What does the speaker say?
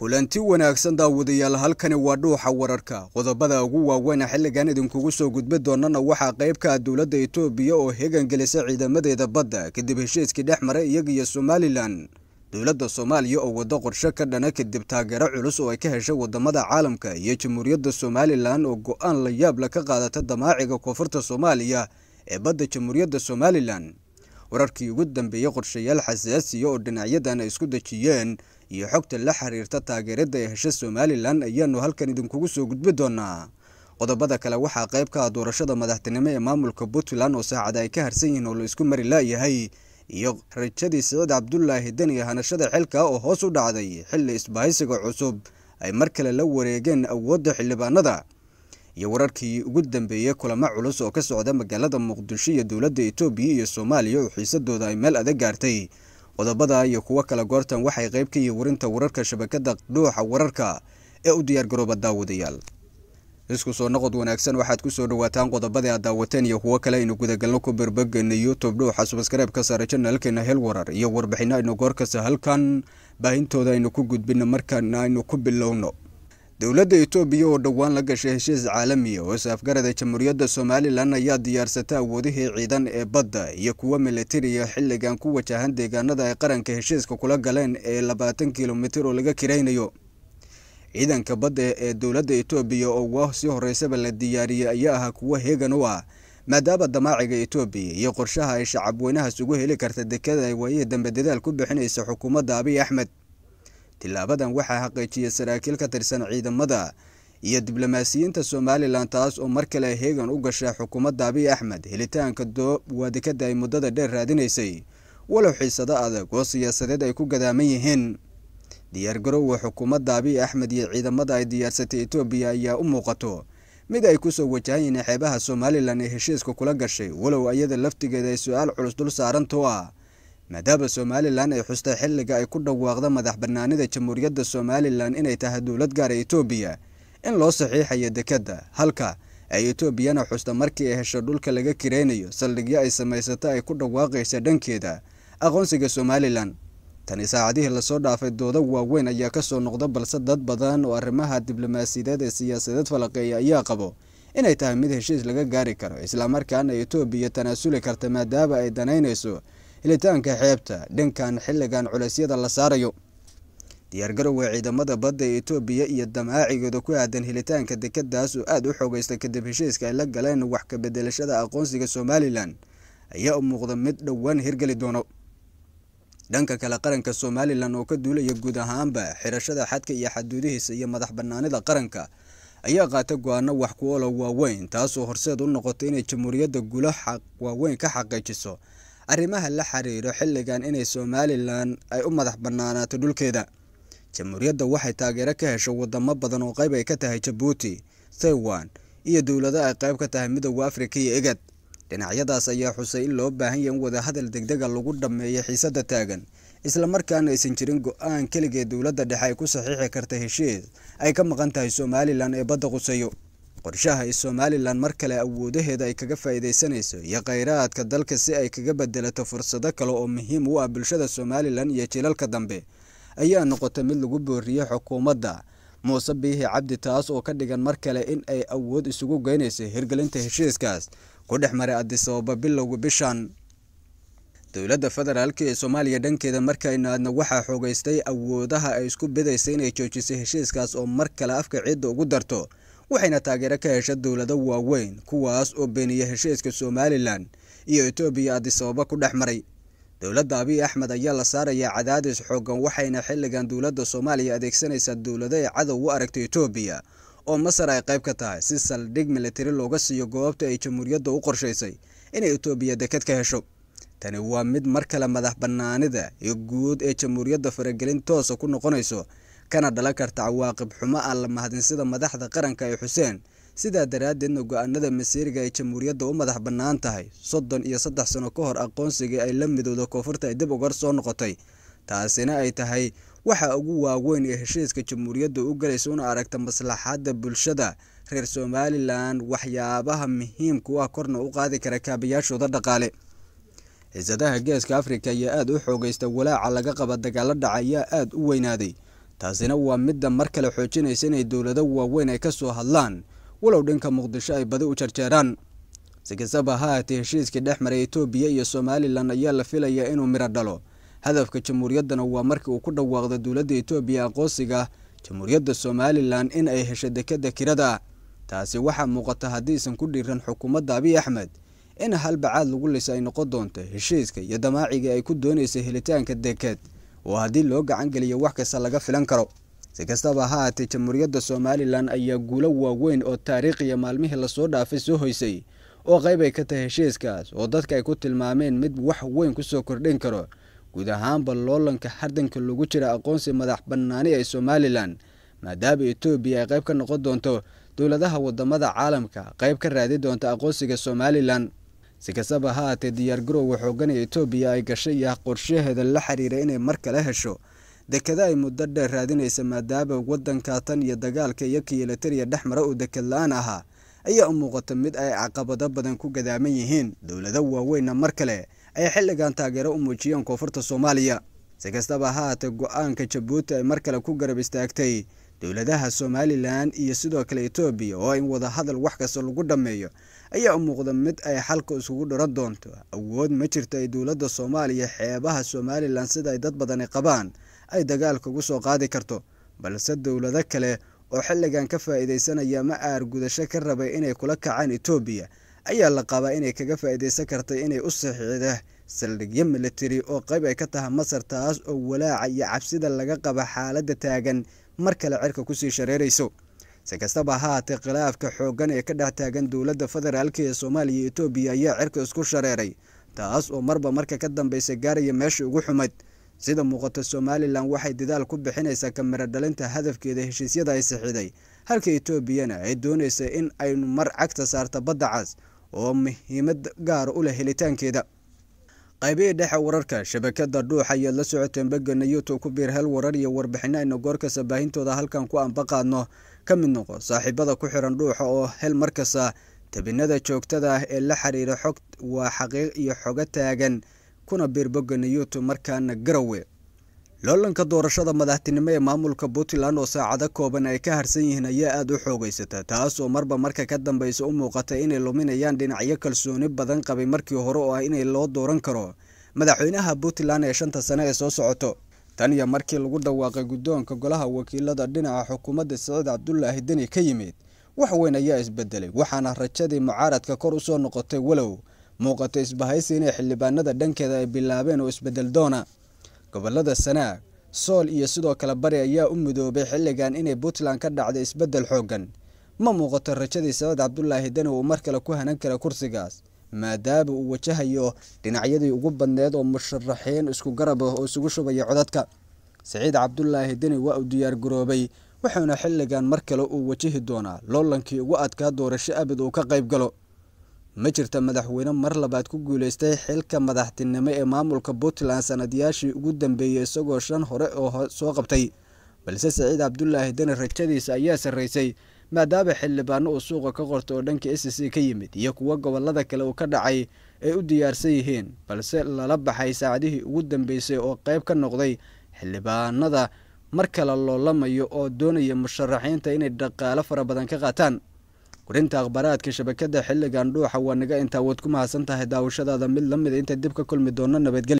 kulanti wanaagsan daawadayaal halkani waa dhuuxa wararka qodobada ugu waaweyn xilligan idinkugu soo gudbi doonana waxaa qayb ka ah dowladda etoobiya oo gelisay ciidamadeeda badda kadib heshiiskii dhex maray iyaga iyo somalilan dowladda soomaaliya oo waddo qorshe ka dhana kadib taageero culus oo ay ka heshay wadamada caalamka iyo jamhuuriyadda somalilan oo go-aan la yaabla ka qaadata damaaciga koonfurta soomaaliya ee badda jamhuuriyadda somalilan wararkii ugu dambeeyey qorshayaal xasaasiya oo dhinacyadan ay isku dejiyeen iyo xogta la xiriirta taageerada ee hesha somalilan ayaanu halkan idinkugu soo gudbi doonaa qodobada kale waxaa qayb ka ah doorashada madaxtinimo ee maamulka puntland oo saacada ay ka harsan yihiin oo la isku mari layahay iyo rajadii siciid cabdulaahi dan iyo hanashada xilka oo hoos u dhacday xilli isbahaysiga cusub ay mar kale la wareegeen awoodda xildhibaanada iyo wararkii ugu dambeeyey kulamo culus oo ka socda magaalada muqdisho iyo dowladda etoobiya iyo soomaaliya oo xiisadooda ay meel adag gaartay qodobada iyo kuwo kale goortan waxay qayb ka yihiin warinta wararka shabakada dhuuxa wararka ee u diyaar garooba daawadayaal isku soo noqod wanaagsan waxaad ku soo dhawaataan qodobada aad daawateen iyo kuwo kale aynu gudagalno ku berbegeyna youtube dhuuxa subaskarayb ka saara janaalkeena hel warar iyo warbixino aynu goor kasta halkan baahintooda aynu ku gudbino markaana aynu ku bilowno dowladda etoobiya oo dhowaan la gashay heshiis caalamiya ah oo saafgarada jamhuuriyadda somalilan ayaa diyaarsata awoodihii ciidan ee badda iyo kuwa militariya ah xilligan ku wajahan deegaanada ay qaranka heshiiska kula galeen ee labaatan kilomitir oo laga kiraynayo ciidanka badda ee dowladda etoobiya oo waa sii horeysaba la diyaariyey ayaa ahaa kuwo heegan u ah maadaama damaaciga etoobiya iyo qorshaha ay shacabweynahaas ugu heli karta dekada ay waayihii dambe dadaal ku bixinaysa xukuumadda abiy axmed tilaabadan waxaa xaqiijiyay saraakiil ka tirsan ciidamada iyo diblomaasiyiinta somalilan taas oo mar kale heegan u gasha xukuumadda abiy axmed helitaanka waadekedda ay muddada dheer raadinaysay walow xiisado adag oo siyaasadeed ay ku gadaaman yihiin diyaargarowga xukuumadda abiy axmed iyo ciidamada ay diyaarsatay etoobiya ayaa u muuqato mid ay kusoo wajahayiin xeebaha somalilan ee heshiiska kula gashay walow ayada laftigeeda ay su-aal culus dul saaranto ah maadaama somalilan ay xustay xilliga ay ku dhawaaqda madax bannaanida jamhuuriyadda somalilan inay tahay dowlad gaara ah etoobiya in loo saxiixayo dekedda halka ay etoobiyana xusta markii ay hesho dhulka laga kiraynayo saldhigyo ay samaysata ay ku dhawaaqaysa dhankeeda aqoonsiga somalilan tani saacadihii lasoo dhaafay doodo waaweyn ayaa kasoo noqda balse dad badan oo arrimaha diblomaasiyadeed ee siyaasadeed falaqeeya ayaa qabo inay tahay mid heshiis laga gaari karo islamarkaana etoobiya tanaasuli karta maadaaba ay danaynayso helitaanka xeebta dhankan xilligan culaysyada la saarayo diyaargarowga ciidamada badda ee etoobiya iyo damaacigooda ku aadan helitaanka dekadaas oo aada u xoogeysta kadib heshiiska ay la galeen wax ka bedelashada aqoonsiga somalilan ayaa u muuqda mid dhowaan hirgeli doono dhanka kale qaranka somalilan oo ka duulaya guud ahaanba xirashada xadka iyo xaduudihiisa iyo madax banaanida qaranka ayaa qaata go-aano wax ku olo waaweyn taasoo horseed u noqotay inay jamhuuriyadda gulo xaq waaweyn ka xaqiijiso arrimaha la xiriiro xilligan inay somalilan ay u madax bannaanaato dhulkeeda jamhuuriyadda waxay taageero ka heshay wadamo badan oo qayb ay ka tahay jabuuti taiwan iyo dowlado ay qayb ka tahay midowda afrika iyo egad dhinacyadaas ayaa xusay in loo baahan yaha in wadahadal degdega ah lagu dhammeeyo xiisadda taagan islamarkaana aysan jirin go-aan keligee dowladda dhexe ay ku saxiixi karta heshiis ay ka maqan tahay somalilan ee badda quseeyo qorshaha ay somalilan mar kale awoodaheeda ay kaga faa'iidaysanayso iyo kheyraadka dalka si ay kaga bedelato fursado kale oo muhiim u ah bulshada somalilan iyo jilalka dambe ayaa noqota mid lagu booriyey xukuumadda muuse biihi cabdi taas oo ka dhigan mar kale in ay awood isugu geynayso hirgelinta heshiiskaas ku dhex maray addisababa bilowga bishan dowladda federaalk ee soomaaliya dhankeeda markayna aadna waxaa xoogaystay awoodaha ay isku bidaysa inay joojiso heshiiskaas oo mar kale afka ciidda ugu darto waxayna taageero ka hesha dowlado waaweyn kuwaas oo beeniya heshiiska somalilan iyo etoobiya adisababa ku dhex maray dowladda abiy ah axmed ayaa la saarayaa cadaadis xooggan waxayna xilligan dowladda soomaaliya adeegsanaysaa dowlado ee cadow u aragta etoobiya oo masar ay qayb ka tahay si saldhig militari looga siiyo goobta ay jamhuuriyadda u qorshaysay inay etoobiya deked ka hesho tani waa mid mar kale madax bannaanida iyo guud ee jamhuuriyadda faragelin toosa ku noqonayso kana dhalan karta cawaaqib xumo aan la mahadinsida madaxda qaranka ee xuseen sidaa daraaddeedna go-aanada masiiriga ay jamhuuriyadda u madax bannaan tahay soddon iyo saddex sano ka hor aqoonsigii ay la midowda koonfurta ay dib ugar soo noqotay taasina ay tahay waxa ugu waaweyn ee heshiiska jamhuuriyadda u galaysa una aragta maslaxaadda bulshada reer somalilan waxyaabaha muhiimku ah korna u qaadi kara kaabayaashooda dhaqaale xiisadaha geeska afrika ayaa aada u xoogaysta walaaca laga qaba dagaalo dhaca ayaa aada u weynaaday taasina waa midda mar kale xoojinaysa inay dowlado waaweyn ay ka soo hadlaan walow dhanka muqdisho ay badi u jarjeeraan si kastaba ha aatee heshiiskii dhex maray etoobiya iyo somalilan ayaa la filayaa inuu miro dhalo hadafka jamhuuriyaddana waa markii uu ku dhawaaqda dowladda etoobiya aqoonsiga jamhuuriyadda somalilan in ay hesho dekedda kirada taasi waxaa muuqata haddiisan ku dhiiran xukuumadda abiy axmed in halbacaad lagu lisa ay noqon doonto heshiiska iyo damaaciga ay ku doonaysay helitaanka deked oo haddii loo gacan wax kasta laga filan karo si kastaba ha haatee jamhuuriyadda somalilan ayaa guulo waaweyn oo taariikhiya maalmihii lasoo dhaafay soo hoysay oo qayb ay ka tahay heshiiskaas oo dadka ay ku tilmaameen mid wax weyn kusoo kordhin karo guud ahaanba loolanka hardanka lagu jira aqoonsi madax bannaani ee somalilan maadaama etoobiya ay qayb ka noqon doonto dowladaha waddamada caalamka qayb ka raadi doonta aqoonsiga somalilan si kastaba ha haatee diyaargarowga xoogan ee etoobiya ay gashay iyo qorshaheeda la xiriira inay mar kale hesho dekeda ay muddo dheer raadinaysa maadaaba wadanka tan iyo dagaalka iyo kiyelitariya dhex mara uu deked la-aan ahaa ayaa u muuqata mid ay caqabado badan ku gadaaman yihiin dowlado waaweynna mar kale ay xilligan taageero u muujiyeen koonfurta soomaaliya si kastaba ha haatee go-aanka jabuuti ay mar kale ku garab istaagtay dowladaha somalilan iyo sidoo kale etoobiya oo in wada hadal wax kasta lagu dhammeeyo ayaa u muuqda mid ay xalka isugu dhiran doonto awood ma jirto ay dowladda soomaaliya xeebaha somalilan sida ay dad badani qabaan ay dagaalka ugu soo qaadi karto balse dowlado kale oo xilligan ka faa'iidaysanaya ma gudasho ka rabay inay kula kacaan etoobiya ayaa la qabaa inay kaga faa'iidaysan kartay inay u saxiixda saldhigyo militari oo qayb ay ka taha masar taas oo walaaca iyo cabsida laga qaba xaaladda taagan mar kale cirka kusii shareerayso si kastaba ha haatee khilaafka xooggan ee ka dhex taagan dowladda federaalka ee soomaaliya etoobiya ayaa cirka isku shareeray taas oo marba marka ka dambaysa gaaraya meesha ugu xumayd sida muuqata somalilan waxay dadaal ku bixinaysaa kamiro dhalinta hadafkeeda heshiisyada ay sixiday halka etoobiyana ay doonaysa in aynu mar cagta saarta badda cas oo muhiimad gaara u leh helitaankeeda qaybihii dhexe wararka shabakada dhuuxa ayaad la socoteen bagana youtube ku biir hel warar iyo warbixino aynu goorkasta baahintooda halkan ku anbaqaadno ka mid noqo saaxiibada ku xiran dhuuxa oo hel markasta tabinada joogtada ah ee la xiriira xog waa xaqiiq iyo xoga taagan kuna biir bogana youtube markaana garawe loolanka doorashada madaxtinimo ee maamulka puntland oo saacado kooban ay ka harsan yihiin ayaa aada u xoogaysata taas oo marba marka ka dambeysa u muuqata inay luminayaan dhinacyo kalsooni badan qabay markii hore oo ah inay loo dooran karo madaxweynaha puntland ee shanta sane ee soo socoto tan iyo markii lagu dhawaaqay guddoonka golaha wakiilada dhinaca xukuumadda siciid cabdulaahi deni ka yimid wax weyn ayaa isbedelay waxaana rajadii mucaaradka kor usoo noqotay walow muuqata isbahaysi inay xildhibaanada dhankeeda ay bilaabeen oo isbedel doona gobollada sanaag sool iyo sidoo kale bari ayaa u midoobay xilligan inay puntland ka dhacdo isbeddel xooggan ma muuqato rajadii sanad cabdulaahi dani uu mar kale ku hanan kara kursigaas maadaaba uu wajahayo dhinacyadii ugu badneed oo musharaxiin isku garab ah oo isugu shubaya codadka saciid cabdulaahi deni waa uu diyaargaroobay wuxuuna xilligan mar kale uu wajahi doonaa loolankii ugu adkaa doorasho abid uu ka qayb galo ma jirta madaxweyne mar labaad ku guuleystay xilka madaxtinimo ee maamulka puntland sanadyaashii ugu dambeeyey isagoo shan hore oo soo qabtay balse saciid cabdulaahi deni rajadiisa ayaa sarraysay maadaama xildhibaano uu suuqa ka qorta oo dhanka s c ka yimid iyo kuwo gobolada kale uu ka dhacay ay u diyaarsan yihiin balse lala baxay saacadihii ugu dambeysay oo qayb ka noqday xildhibaanada mar kale loolamayo oo doonaya musharaxiinta inay dhaqaalo fara badan ka qaataan warinta akhbaaraadka shabakada xiligan dhuuxa waa naga intaa waad ku mahadsan tahay daawashadaada mid la mida ah inta dib ka kulmi doono nabadgelya